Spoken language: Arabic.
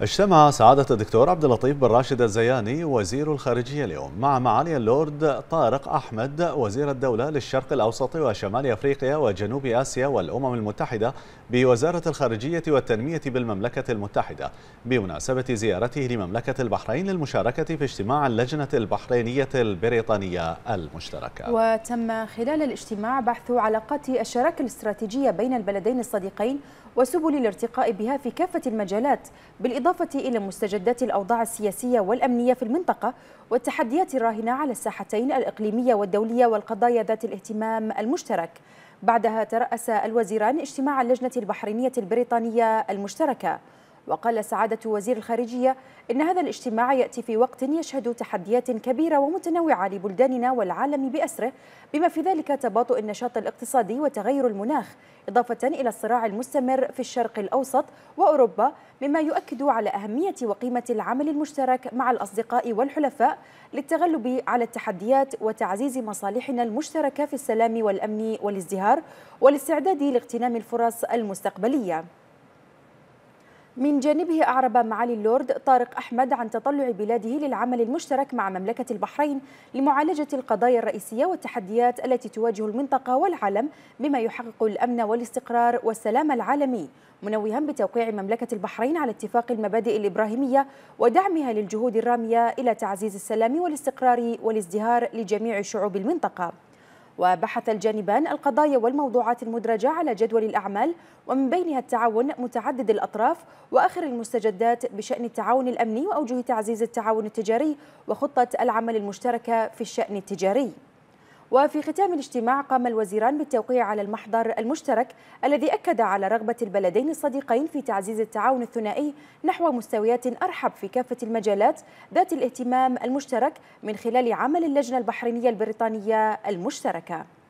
اجتمع سعادة الدكتور عبد اللطيف بن راشد الزياني وزير الخارجية اليوم مع معالي اللورد طارق أحمد وزير الدولة للشرق الأوسط وشمال أفريقيا وجنوب آسيا والأمم المتحدة بوزارة الخارجية والتنمية بالمملكة المتحدة بمناسبة زيارته لمملكة البحرين للمشاركة في اجتماع اللجنة البحرينية البريطانية المشتركة وتم خلال الاجتماع بحث علاقات الشراكة الاستراتيجية بين البلدين الصديقين وسبل الارتقاء بها في كافة المجالات بالإضافة بالإضافة إلى مستجدات الأوضاع السياسية والأمنية في المنطقة والتحديات الراهنة على الساحتين الإقليمية والدولية والقضايا ذات الاهتمام المشترك بعدها ترأس الوزيران اجتماع اللجنة البحرينية البريطانية المشتركة وقال سعادة وزير الخارجية إن هذا الاجتماع يأتي في وقت يشهد تحديات كبيرة ومتنوعة لبلداننا والعالم بأسره بما في ذلك تباطؤ النشاط الاقتصادي وتغير المناخ إضافة إلى الصراع المستمر في الشرق الأوسط وأوروبا مما يؤكد على أهمية وقيمة العمل المشترك مع الأصدقاء والحلفاء للتغلب على التحديات وتعزيز مصالحنا المشتركة في السلام والأمن والازدهار والاستعداد لاغتنام الفرص المستقبلية من جانبه أعرب معالي اللورد طارق أحمد عن تطلع بلاده للعمل المشترك مع مملكة البحرين لمعالجة القضايا الرئيسية والتحديات التي تواجه المنطقة والعالم بما يحقق الأمن والاستقرار والسلام العالمي منوها بتوقيع مملكة البحرين على اتفاق المبادئ الإبراهيمية ودعمها للجهود الرامية إلى تعزيز السلام والاستقرار والازدهار لجميع شعوب المنطقة وبحث الجانبان القضايا والموضوعات المدرجة على جدول الأعمال ومن بينها التعاون متعدد الأطراف وآخر المستجدات بشأن التعاون الأمني وأوجه تعزيز التعاون التجاري وخطة العمل المشتركة في الشأن التجاري وفي ختام الاجتماع قام الوزيران بالتوقيع على المحضر المشترك الذي أكد على رغبة البلدين الصديقين في تعزيز التعاون الثنائي نحو مستويات أرحب في كافة المجالات ذات الاهتمام المشترك من خلال عمل اللجنة البحرينية البريطانية المشتركة